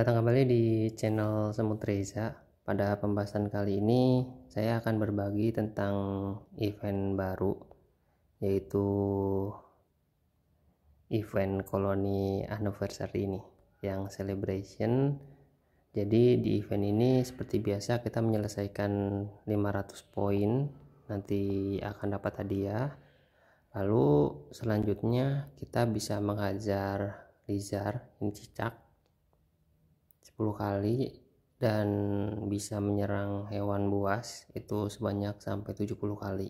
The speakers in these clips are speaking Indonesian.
Datang kembali di channel Semut Reza. Pada pembahasan kali ini, saya akan berbagi tentang event baru, yaitu event koloni anniversary ini, yang celebration. Jadi di event ini seperti biasa kita menyelesaikan 500 poin, nanti akan dapat hadiah. Lalu selanjutnya kita bisa menghajar lizard, ini cicak 10 kali dan bisa menyerang hewan buas itu sebanyak sampai 70 kali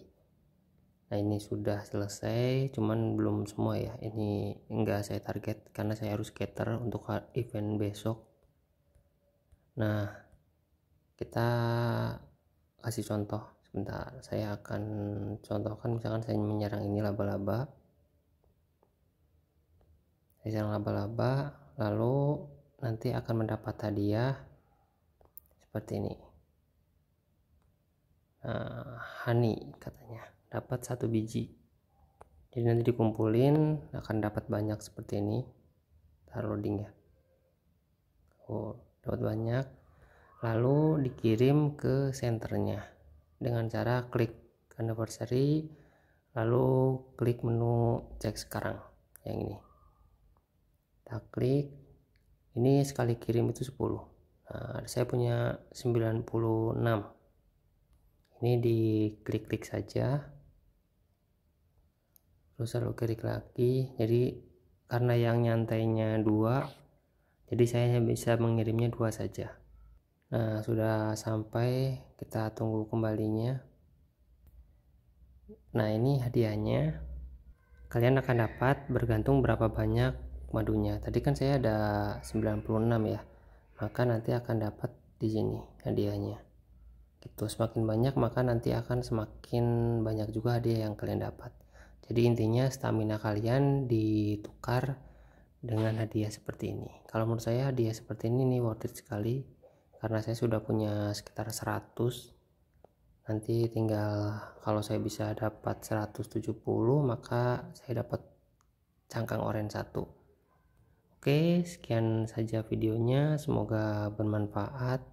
nah ini sudah selesai cuman belum semua ya ini enggak saya target karena saya harus cater untuk event besok nah kita kasih contoh sebentar saya akan contohkan misalkan saya menyerang ini laba-laba saya serang laba-laba lalu nanti akan mendapat hadiah seperti ini nah, honey katanya dapat satu biji jadi nanti dikumpulin akan dapat banyak seperti ini taruh loading ya oh dapat banyak lalu dikirim ke senternya dengan cara klik anniversary lalu klik menu cek sekarang yang ini kita klik ini sekali kirim itu 10 nah, saya punya 96 ini diklik-klik saja terus lalu klik lagi jadi karena yang nyantainya dua jadi saya hanya bisa mengirimnya dua saja nah sudah sampai kita tunggu kembalinya nah ini hadiahnya kalian akan dapat bergantung berapa banyak madunya tadi kan saya ada 96 ya maka nanti akan dapat di sini hadiahnya gitu semakin banyak maka nanti akan semakin banyak juga hadiah yang kalian dapat jadi intinya stamina kalian ditukar dengan hadiah seperti ini kalau menurut saya hadiah seperti ini nih worth it sekali karena saya sudah punya sekitar 100 nanti tinggal kalau saya bisa dapat 170 maka saya dapat cangkang orange satu Oke, sekian saja videonya. Semoga bermanfaat.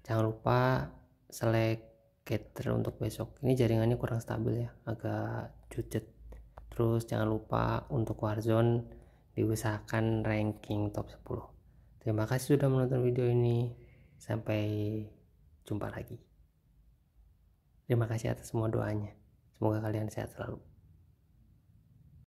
Jangan lupa select getter untuk besok. Ini jaringannya kurang stabil ya, agak cucet. Terus jangan lupa untuk Warzone diusahakan ranking top 10. Terima kasih sudah menonton video ini. Sampai jumpa lagi. Terima kasih atas semua doanya. Semoga kalian sehat selalu.